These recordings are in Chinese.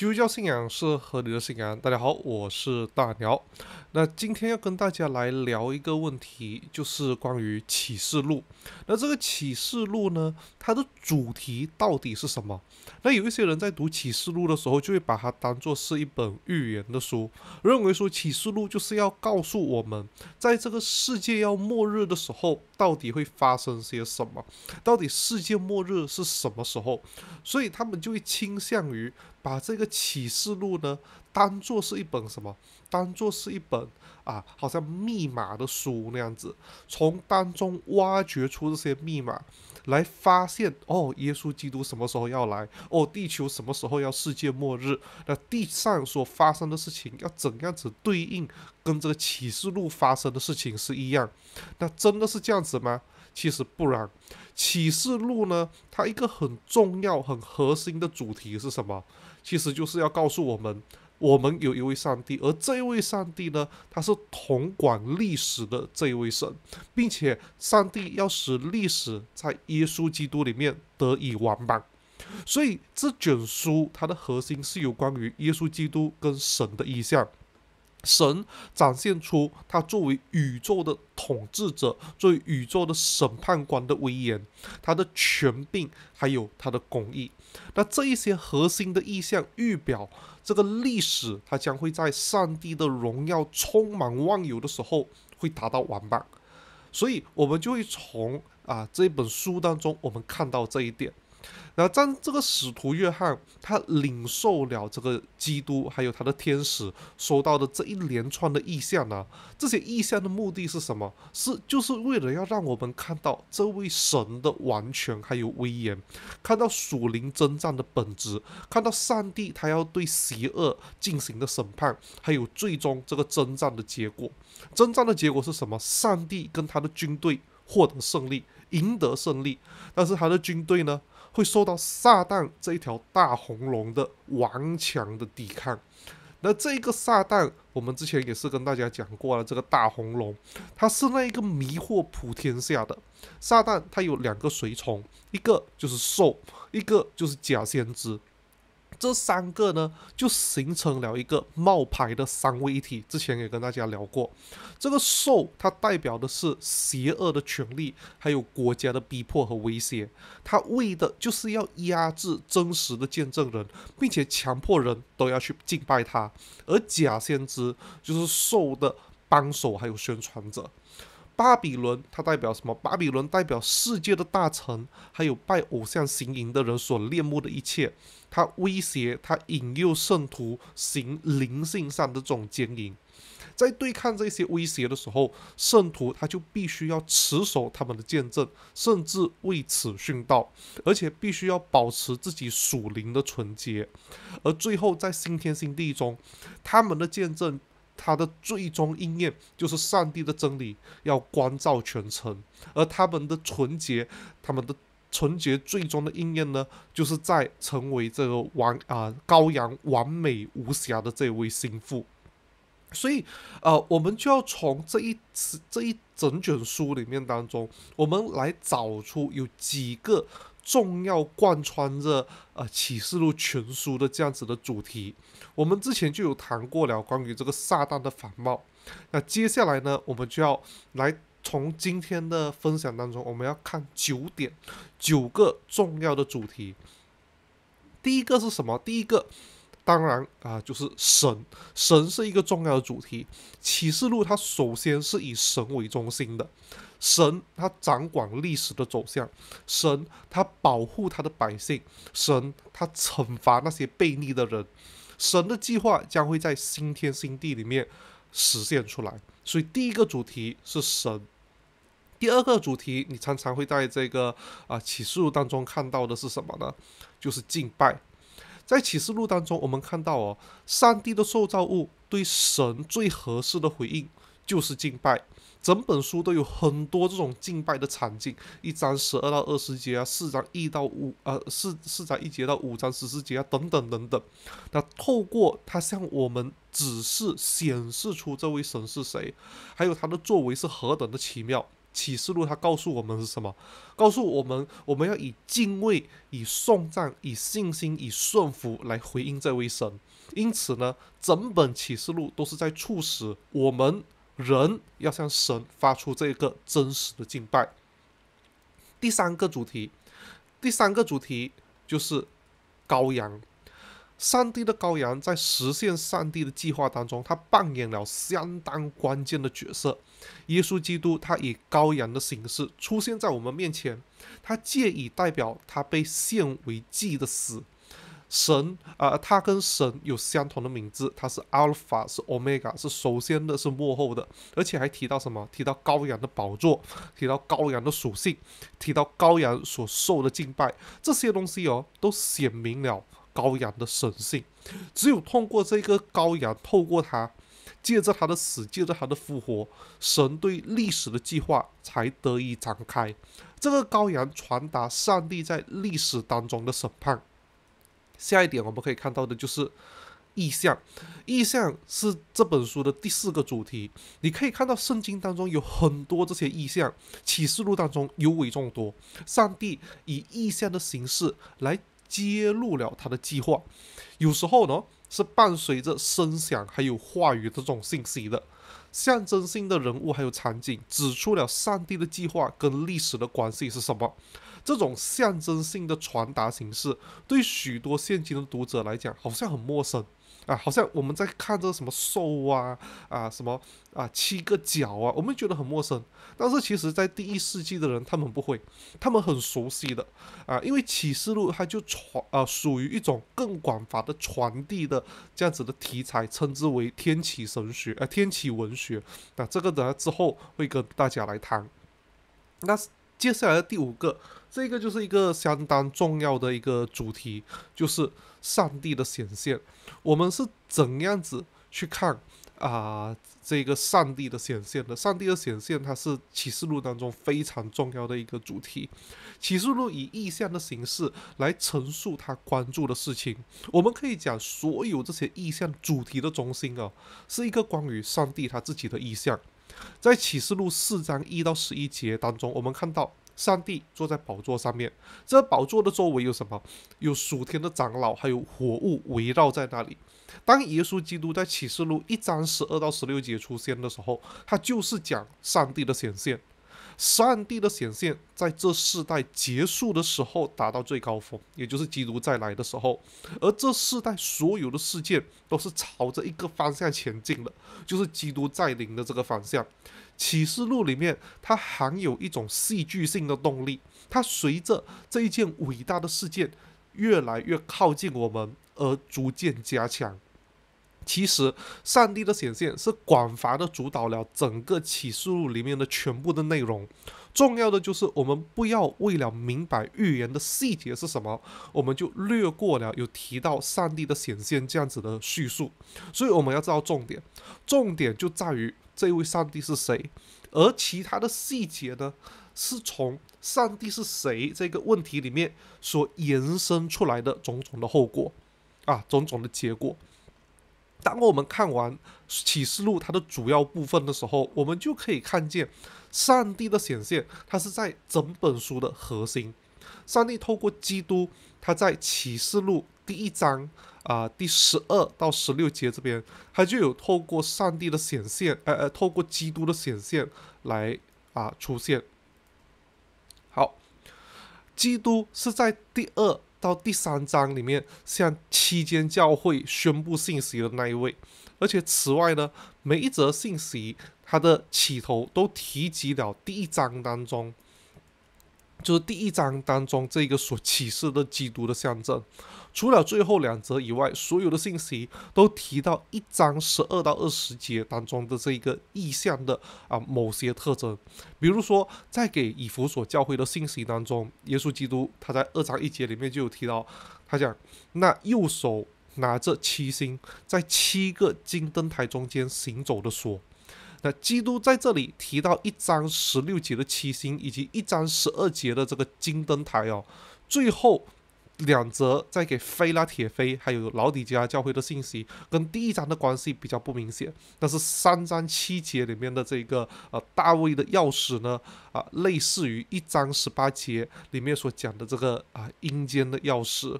基督教信仰是合理的信仰。大家好，我是大鸟。那今天要跟大家来聊一个问题，就是关于启示录。那这个启示录呢，它的主题到底是什么？那有一些人在读启示录的时候，就会把它当做是一本预言的书，认为说启示录就是要告诉我们，在这个世界要末日的时候，到底会发生些什么，到底世界末日是什么时候？所以他们就会倾向于把这个启示录呢。当做是一本什么？当做是一本啊，好像密码的书那样子，从当中挖掘出这些密码，来发现哦，耶稣基督什么时候要来？哦，地球什么时候要世界末日？那地上所发生的事情要怎样子对应？跟这个启示录发生的事情是一样？那真的是这样子吗？其实不然。启示录呢，它一个很重要、很核心的主题是什么？其实就是要告诉我们。我们有一位上帝，而这一位上帝呢，他是统管历史的这一位神，并且上帝要使历史在耶稣基督里面得以完满。所以这卷书它的核心是有关于耶稣基督跟神的意象，神展现出他作为宇宙的统治者、作为宇宙的审判官的威严、他的权柄，还有他的公义。那这一些核心的意象预表这个历史，它将会在上帝的荣耀充满万有的时候会达到完满，所以我们就会从啊这本书当中，我们看到这一点。然后，但这个使徒约翰他领受了这个基督，还有他的天使收到的这一连串的异象呢？这些异象的目的是什么？是就是为了要让我们看到这位神的完全还有威严，看到属灵征战的本质，看到上帝他要对邪恶进行的审判，还有最终这个征战的结果。征战的结果是什么？上帝跟他的军队获得胜利，赢得胜利。但是他的军队呢？会受到撒旦这一条大红龙的顽强的抵抗。那这个撒旦，我们之前也是跟大家讲过了，这个大红龙，他是那一个迷惑普天下的撒旦。他有两个随从，一个就是兽，一个就是假先知。这三个呢，就形成了一个冒牌的三位一体。之前也跟大家聊过，这个兽它代表的是邪恶的权力，还有国家的逼迫和威胁。它为的就是要压制真实的见证人，并且强迫人都要去敬拜它。而假先知就是兽的帮手，还有宣传者。巴比伦，它代表什么？巴比伦代表世界的大臣，还有拜偶像行淫的人所猎慕的一切。它威胁，它引诱圣徒行灵性上的这种奸淫。在对抗这些威胁的时候，圣徒他就必须要持守他们的见证，甚至为此殉道，而且必须要保持自己属灵的纯洁。而最后，在新天新地中，他们的见证。他的最终应验就是上帝的真理要光照全城，而他们的纯洁，他们的纯洁最终的应验呢，就是在成为这个完啊羔羊完美无瑕的这位心腹。所以，呃，我们就要从这一次这一整卷书里面当中，我们来找出有几个。重要贯穿着呃启示录全书的这样子的主题，我们之前就有谈过了关于这个撒旦的反茂。那接下来呢，我们就要来从今天的分享当中，我们要看九点九个重要的主题。第一个是什么？第一个当然啊，就是神。神是一个重要的主题。启示录它首先是以神为中心的。神，他掌管历史的走向；神，他保护他的百姓；神，他惩罚那些悖逆的人。神的计划将会在新天新地里面实现出来。所以，第一个主题是神。第二个主题，你常常会在这个啊启示录当中看到的是什么呢？就是敬拜。在启示录当中，我们看到哦，上帝的受造物对神最合适的回应就是敬拜。整本书都有很多这种敬拜的场景，一章十二到二十节啊，四章一到五啊，四四章一节到五章十四节啊，等等等等。那透过他向我们指示，显示出这位神是谁，还有他的作为是何等的奇妙。启示录他告诉我们是什么？告诉我们我们要以敬畏、以颂赞、以信心、以顺服来回应这位神。因此呢，整本启示录都是在促使我们。人要向神发出这个真实的敬拜。第三个主题，第三个主题就是羔羊，上帝的羔羊在实现上帝的计划当中，他扮演了相当关键的角色。耶稣基督他以羔羊的形式出现在我们面前，他借以代表他被献为祭的死。神啊，他跟神有相同的名字，他是阿尔法，是欧米伽，是首先的，是幕后的，而且还提到什么？提到羔羊的宝座，提到羔羊的属性，提到羔羊所受的敬拜，这些东西哦，都显明了羔羊的神性。只有通过这个羔羊，透过他，借着他的死，借着他的复活，神对历史的计划才得以展开。这个羔羊传达上帝在历史当中的审判。下一点我们可以看到的就是意象，意象是这本书的第四个主题。你可以看到圣经当中有很多这些意象，启示录当中尤为众多。上帝以意象的形式来揭露了他的计划，有时候呢是伴随着声响还有话语这种信息的象征性的人物还有场景，指出了上帝的计划跟历史的关系是什么。这种象征性的传达形式，对许多现今的读者来讲，好像很陌生啊，好像我们在看这个什么兽啊啊什么啊七个角啊，我们觉得很陌生。但是其实，在第一世纪的人，他们不会，他们很熟悉的啊，因为启示录它就传啊属于一种更广泛的传递的这样子的题材，称之为天启神学呃天启文学啊，这个呢之后会跟大家来谈。那接下来第五个。这个就是一个相当重要的一个主题，就是上帝的显现。我们是怎样子去看啊？这个上帝的显现的，上帝的显现，它是启示录当中非常重要的一个主题。启示录以意象的形式来陈述他关注的事情。我们可以讲，所有这些意象主题的中心啊，是一个关于上帝他自己的意象。在启示录四章一到十一节当中，我们看到。上帝坐在宝座上面，这宝座的周围有什么？有属天的长老，还有火物围绕在那里。当耶稣基督在启示录一章十二到十六节出现的时候，他就是讲上帝的显现。上帝的显现在这世代结束的时候达到最高峰，也就是基督再来的时候。而这世代所有的事件都是朝着一个方向前进的，就是基督再临的这个方向。启示录里面，它含有一种戏剧性的动力，它随着这一件伟大的事件越来越靠近我们而逐渐加强。其实，上帝的显现是广泛的主导了整个启示录里面的全部的内容。重要的就是，我们不要为了明白预言的细节是什么，我们就略过了有提到上帝的显现这样子的叙述。所以，我们要知道重点，重点就在于。这位上帝是谁？而其他的细节呢？是从上帝是谁这个问题里面所延伸出来的种种的后果，啊，种种的结果。当我们看完启示录它的主要部分的时候，我们就可以看见上帝的显现，它是在整本书的核心。上帝透过基督，他在启示录。第一章啊，第十二到十六节这边，他就有透过上帝的显现，呃呃，透过基督的显现来啊出现。好，基督是在第二到第三章里面向七间教会宣布信息的那一位，而且此外呢，每一则信息它的起头都提及了第一章当中。就是第一章当中这个所启示的基督的象征，除了最后两则以外，所有的信息都提到一章十二到二十节当中的这个意象的啊某些特征。比如说，在给以弗所教会的信息当中，耶稣基督他在二章一节里面就有提到，他讲那右手拿着七星，在七个金灯台中间行走的说。那基督在这里提到一张十六节的七星，以及一张十二节的这个金灯台哦。最后两则在给菲拉铁菲还有老底家教会的信息，跟第一章的关系比较不明显。但是三章七节里面的这个呃大卫的钥匙呢，啊，类似于一章十八节里面所讲的这个啊阴间的钥匙。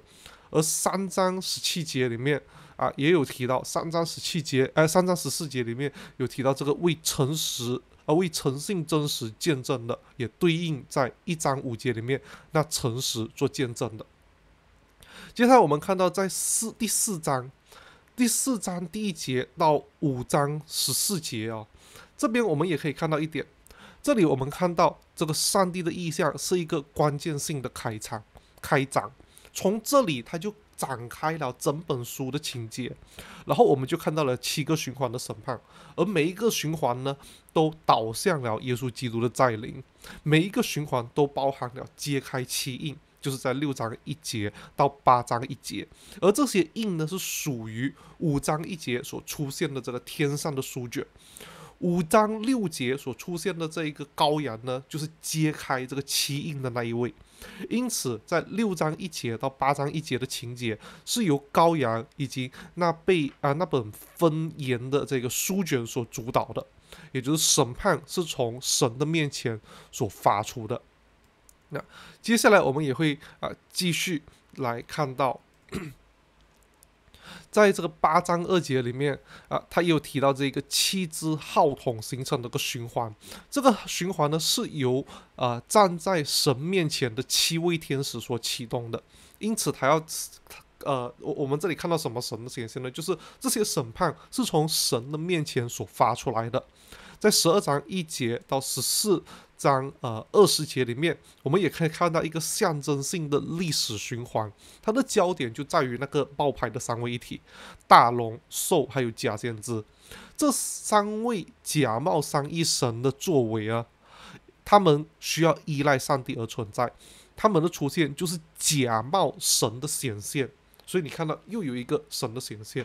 而三章十七节里面。啊，也有提到三章十七节，哎，三章十四节里面有提到这个为诚实，而为诚信真实见证的，也对应在一章五节里面，那诚实做见证的。接下来我们看到在四第四章，第四章第一节到五章十四节啊，这边我们也可以看到一点，这里我们看到这个上帝的意象是一个关键性的开场，开展，从这里他就。展开了整本书的情节，然后我们就看到了七个循环的审判，而每一个循环呢，都导向了耶稣基督的再临，每一个循环都包含了揭开七印，就是在六章一节到八章一节，而这些印呢，是属于五章一节所出现的这个天上的书卷，五章六节所出现的这一个羔羊呢，就是揭开这个七印的那一位。因此，在六章一节到八章一节的情节是由羔羊以及那被啊那本分言的这个书卷所主导的，也就是审判是从神的面前所发出的。那接下来我们也会啊继续来看到。在这个八章二节里面啊，他又提到这个七支号筒形成的一个循环，这个循环呢是由呃站在神面前的七位天使所启动的，因此他要，呃，我我们这里看到什么神的显现呢？就是这些审判是从神的面前所发出来的，在十二章一节到十四。章呃二十节里面，我们也可以看到一个象征性的历史循环，它的焦点就在于那个爆牌的三位一体，大龙兽还有假先知，这三位假冒三一神的作为啊，他们需要依赖上帝而存在，他们的出现就是假冒神的显现，所以你看到又有一个神的显现。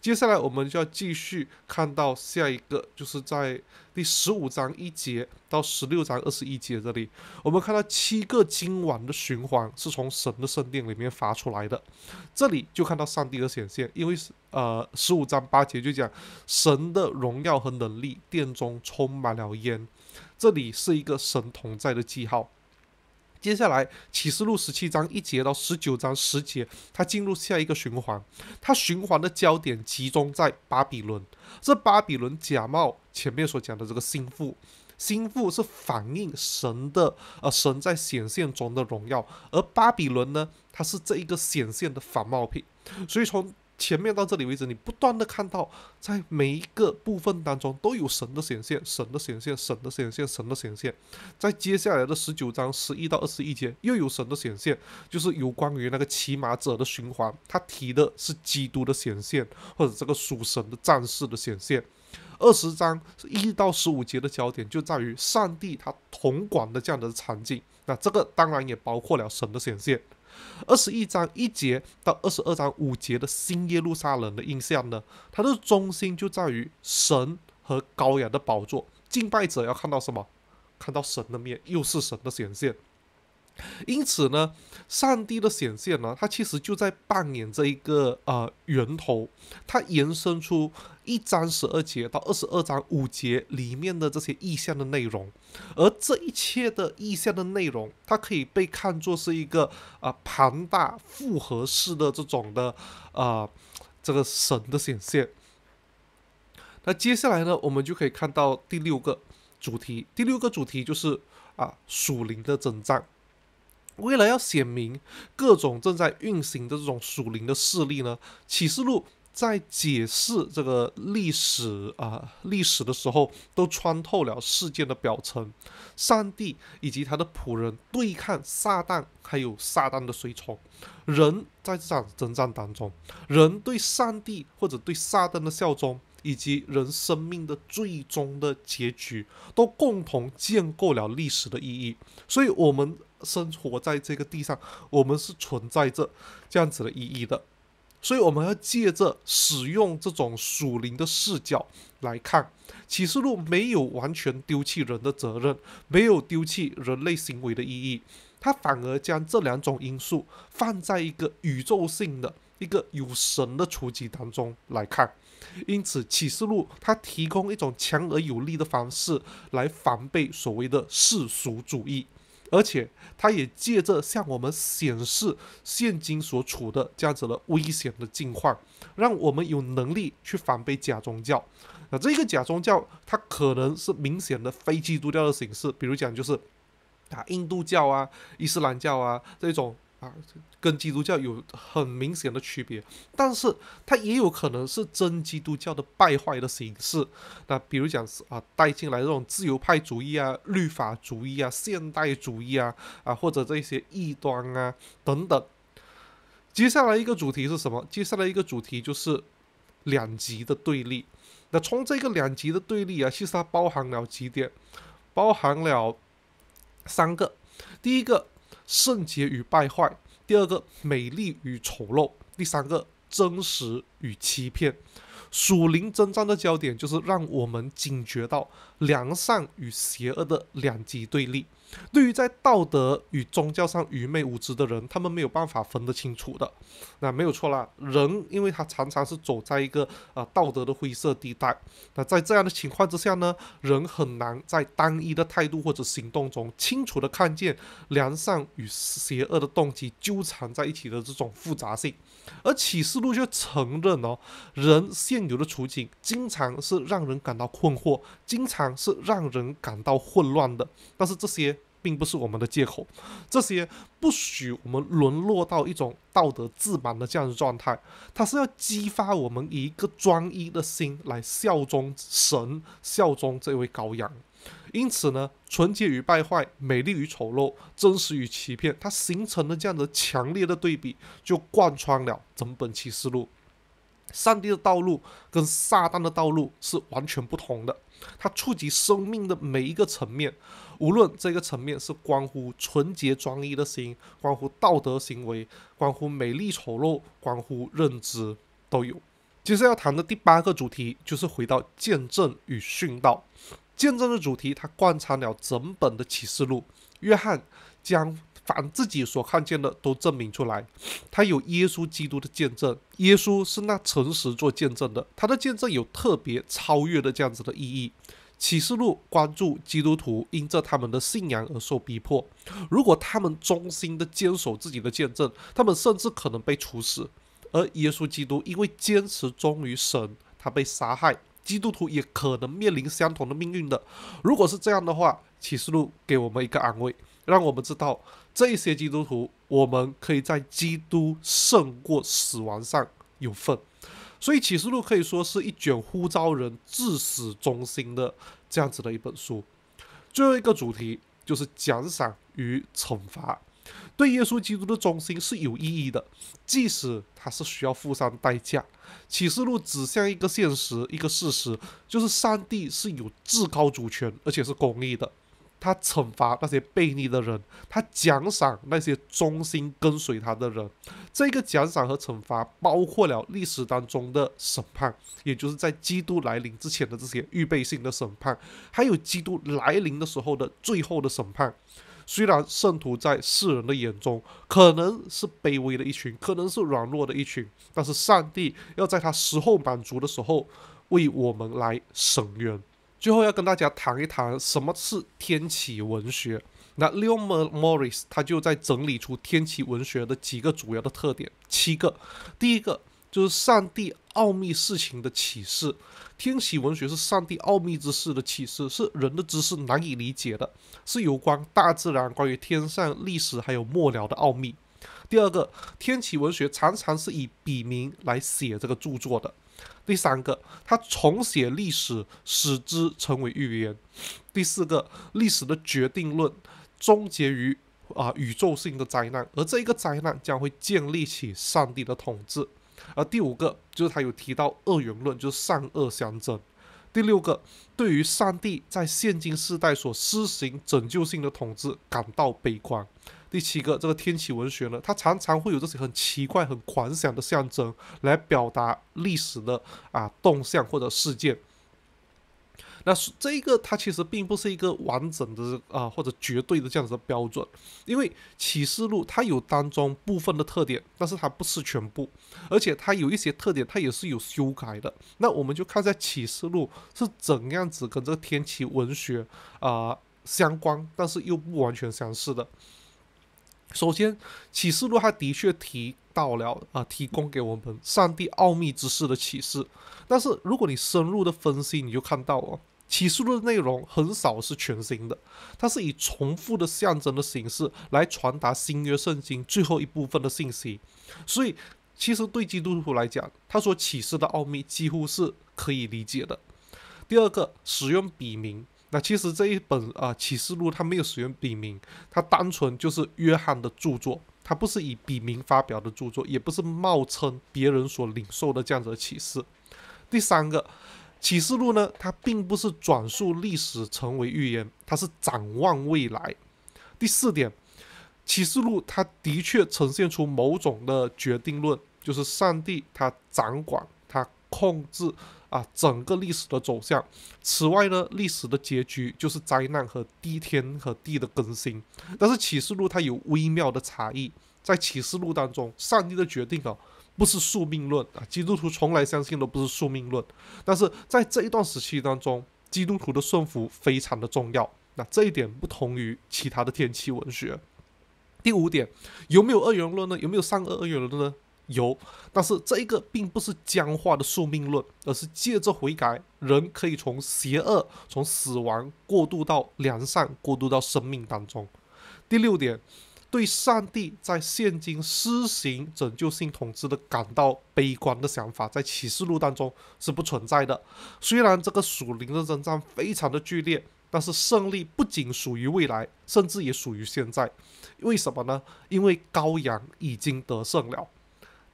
接下来我们就要继续看到下一个，就是在第十五章一节到十六章二十一节这里，我们看到七个今晚的循环是从神的圣殿里面发出来的，这里就看到上帝的显现，因为呃十五章八节就讲神的荣耀和能力，殿中充满了烟，这里是一个神同在的记号。接下来，《启示录》十七章一节到十九章十节，它进入下一个循环。它循环的焦点集中在巴比伦。这巴比伦假冒前面所讲的这个心腹，心腹是反映神的，呃，神在显现中的荣耀。而巴比伦呢，它是这一个显现的仿冒品。所以从前面到这里为止，你不断的看到，在每一个部分当中都有神的显现，神的显现，神的显现，神的显现。在接下来的十九章十一到二十一节，又有神的显现，就是有关于那个骑马者的循环，他提的是基督的显现，或者这个属神的战士的显现。二十章一到十五节的焦点就在于上帝他统管的这样的场景，那这个当然也包括了神的显现。二十一章一节到二十二章五节的新耶路撒冷的印象呢？它的中心就在于神和高雅的宝座，敬拜者要看到什么？看到神的面，又是神的显现。因此呢，上帝的显现呢，它其实就在扮演这一个呃源头，它延伸出一章十二节到二十二章五节里面的这些意象的内容，而这一切的意象的内容，它可以被看作是一个啊庞大复合式的这种的呃这个神的显现。那接下来呢，我们就可以看到第六个主题，第六个主题就是啊属灵的征战。为了要显明各种正在运行的这种属灵的势力呢，启示录在解释这个历史啊历史的时候，都穿透了事件的表层。上帝以及他的仆人对抗撒旦，还有撒旦的随从，人在这场征战当中，人对上帝或者对撒旦的效忠，以及人生命的最终的结局，都共同建构了历史的意义。所以，我们。生活在这个地上，我们是存在着这样子的意义的，所以我们要借着使用这种属灵的视角来看，《启示录》没有完全丢弃人的责任，没有丢弃人类行为的意义，它反而将这两种因素放在一个宇宙性的一个有神的处境当中来看。因此，《启示录》它提供一种强而有力的方式来防备所谓的世俗主义。而且，他也借着向我们显示现今所处的这样子的危险的境况，让我们有能力去反背假宗教。那这个假宗教，它可能是明显的非基督教的形式，比如讲就是啊印度教啊、伊斯兰教啊这种。跟基督教有很明显的区别，但是它也有可能是真基督教的败坏的形式。那比如讲是啊，带进来这种自由派主义啊、律法主义啊、现代主义啊啊，或者这些异端啊等等。接下来一个主题是什么？接下来一个主题就是两极的对立。那从这个两极的对立啊，其实它包含了几点，包含了三个。第一个。圣洁与败坏，第二个美丽与丑陋，第三个真实与欺骗。属灵争战的焦点就是让我们警觉到良善与邪恶的两极对立。对于在道德与宗教上愚昧无知的人，他们没有办法分得清楚的，那没有错啦。人因为他常常是走在一个呃道德的灰色地带，那在这样的情况之下呢，人很难在单一的态度或者行动中清楚的看见良善与邪恶的动机纠缠在一起的这种复杂性。而启示录就承认哦，人现有的处境经常是让人感到困惑，经常是让人感到混乱的。但是这些。并不是我们的借口，这些不许我们沦落到一种道德自满的这样的状态，它是要激发我们一个专一的心来效忠神，效忠这位羔羊。因此呢，纯洁与败坏，美丽与丑陋，真实与欺骗，它形成的这样的强烈的对比，就贯穿了整本启示录。上帝的道路跟撒旦的道路是完全不同的，它触及生命的每一个层面。无论这个层面是关乎纯洁专一的心，关乎道德行为，关乎美丽丑陋，关乎认知，都有。接下来要谈的第八个主题就是回到见证与殉道。见证的主题它贯穿了整本的启示录。约翰将凡自己所看见的都证明出来，他有耶稣基督的见证。耶稣是那诚实做见证的，他的见证有特别超越的这样子的意义。启示录关注基督徒因着他们的信仰而受逼迫。如果他们忠心的坚守自己的见证，他们甚至可能被处死。而耶稣基督因为坚持忠于神，他被杀害。基督徒也可能面临相同的命运的。如果是这样的话，启示录给我们一个安慰，让我们知道这些基督徒，我们可以在基督胜过死亡上有份。所以《启示录》可以说是一卷呼召人致死忠心的这样子的一本书。最后一个主题就是奖赏与惩罚，对耶稣基督的忠心是有意义的，即使他是需要付上代价。《启示录》指向一个现实，一个事实，就是上帝是有至高主权，而且是公义的。他惩罚那些悖逆的人，他奖赏那些忠心跟随他的人。这个奖赏和惩罚包括了历史当中的审判，也就是在基督来临之前的这些预备性的审判，还有基督来临的时候的最后的审判。虽然圣徒在世人的眼中可能是卑微的一群，可能是软弱的一群，但是上帝要在他时候满足的时候为我们来伸冤。最后要跟大家谈一谈什么是天启文学。那 l e o n e Morris 他就在整理出天启文学的几个主要的特点，七个。第一个就是上帝奥秘事情的启示，天启文学是上帝奥秘之事的启示，是人的知识难以理解的，是有关大自然、关于天上、历史还有末了的奥秘。第二个，天启文学常常是以笔名来写这个著作的。第三个，他重写历史，使之成为预言。第四个，历史的决定论终结于啊宇宙性的灾难，而这一个灾难将会建立起上帝的统治。而第五个，就是他有提到二元论，就是善恶相争。第六个，对于上帝在现今世代所施行拯救性的统治感到悲观。第七个，这个天启文学呢，它常常会有这些很奇怪、很狂想的象征来表达历史的啊动向或者事件。那这一个它其实并不是一个完整的啊或者绝对的这样子的标准，因为启示录它有当中部分的特点，但是它不是全部，而且它有一些特点它也是有修改的。那我们就看一下启示录是怎样子跟这个天启文学啊相关，但是又不完全相似的。首先，启示录它的确提到了啊，提供给我们上帝奥秘之事的启示。但是，如果你深入的分析，你就看到哦，启示录的内容很少是全新的，它是以重复的象征的形式来传达新约圣经最后一部分的信息。所以，其实对基督徒来讲，他所启示的奥秘几乎是可以理解的。第二个，使用笔名。那其实这一本啊启示录，它没有使用笔名，它单纯就是约翰的著作，它不是以笔名发表的著作，也不是冒称别人所领受的这样子的启示。第三个，启示录呢，它并不是转述历史成为预言，它是展望未来。第四点，启示录它的确呈现出某种的决定论，就是上帝他掌管，他控制。啊，整个历史的走向。此外呢，历史的结局就是灾难和地天和地的更新。但是启示录它有微妙的差异，在启示录当中，上帝的决定啊，不是宿命论啊，基督徒从来相信的不是宿命论。但是在这一段时期当中，基督徒的顺服非常的重要。那这一点不同于其他的天气文学。第五点，有没有二元论呢？有没有善恶二元论呢？有，但是这一个并不是僵化的宿命论，而是借着悔改，人可以从邪恶、从死亡过渡到良善，过渡到生命当中。第六点，对上帝在现今施行拯救性统治的感到悲观的想法，在启示录当中是不存在的。虽然这个属灵的征战非常的剧烈，但是胜利不仅属于未来，甚至也属于现在。为什么呢？因为羔羊已经得胜了。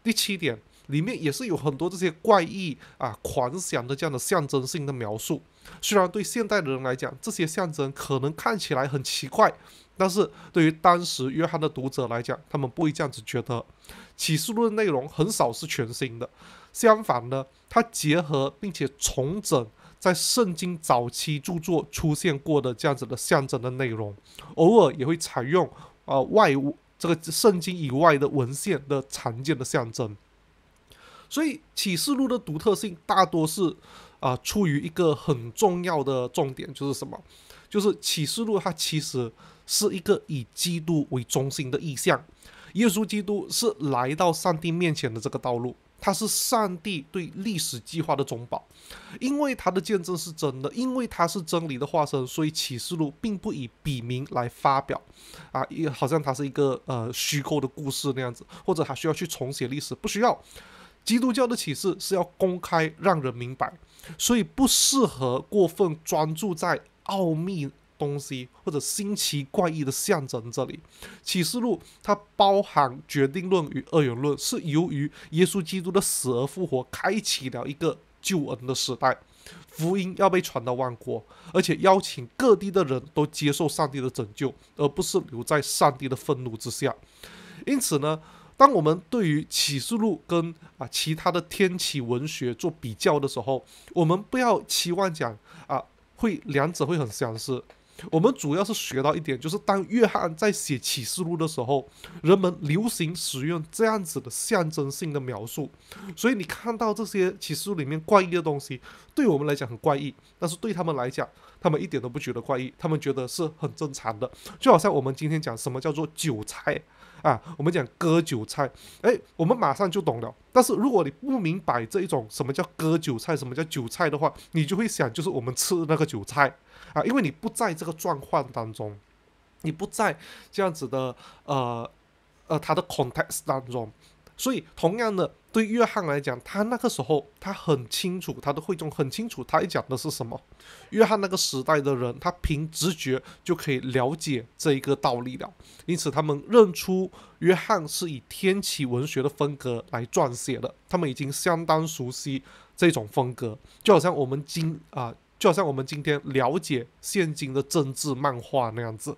第七点里面也是有很多这些怪异啊、狂想的这样的象征性的描述。虽然对现代的人来讲，这些象征可能看起来很奇怪，但是对于当时约翰的读者来讲，他们不会这样子觉得。启示录的内容很少是全新的，相反呢，它结合并且重整在圣经早期著作出现过的这样子的象征的内容，偶尔也会采用啊外。这个圣经以外的文献的常见的象征，所以启示录的独特性大多是啊，出于一个很重要的重点，就是什么？就是启示录它其实是一个以基督为中心的意象，耶稣基督是来到上帝面前的这个道路。它是上帝对历史计划的总保，因为它的见证是真的，因为它是真理的化身，所以启示录并不以笔名来发表，啊，也好像它是一个呃虚构的故事那样子，或者还需要去重写历史，不需要。基督教的启示是要公开让人明白，所以不适合过分专注在奥秘。东西或者新奇怪异的象征，这里《启示录》它包含决定论与二元论，是由于耶稣基督的死而复活，开启了一个救恩的时代。福音要被传到万国，而且邀请各地的人都接受上帝的拯救，而不是留在上帝的愤怒之下。因此呢，当我们对于《启示录》跟啊其他的天启文学做比较的时候，我们不要期望讲啊会两者会很相似。我们主要是学到一点，就是当约翰在写启示录的时候，人们流行使用这样子的象征性的描述，所以你看到这些启示录里面怪异的东西，对我们来讲很怪异，但是对他们来讲，他们一点都不觉得怪异，他们觉得是很正常的，就好像我们今天讲什么叫做韭菜。啊，我们讲割韭菜，哎，我们马上就懂了。但是如果你不明白这一种什么叫割韭菜，什么叫韭菜的话，你就会想，就是我们吃那个韭菜啊，因为你不在这个状况当中，你不在这样子的呃呃它的 context 当中。所以，同样的，对约翰来讲，他那个时候他很清楚他的会中很清楚他讲的是什么。约翰那个时代的人，他凭直觉就可以了解这一个道理了。因此，他们认出约翰是以天启文学的风格来撰写的。他们已经相当熟悉这种风格，就好像我们今啊，就好像我们今天了解现今的政治漫画那样子。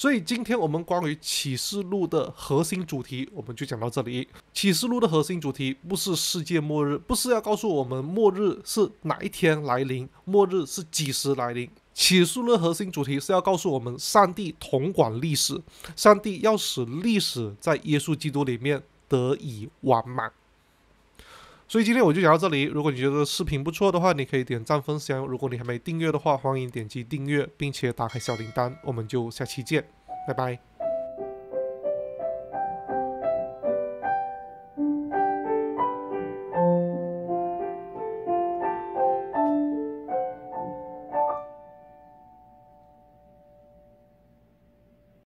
所以，今天我们关于启示录的核心主题，我们就讲到这里。启示录的核心主题不是世界末日，不是要告诉我们末日是哪一天来临，末日是几时来临。启示录核心主题是要告诉我们，上帝统管历史，上帝要使历史在耶稣基督里面得以完满。所以今天我就讲到这里。如果你觉得视频不错的话，你可以点赞、分享。如果你还没订阅的话，欢迎点击订阅，并且打开小铃铛。我们就下期见，拜拜。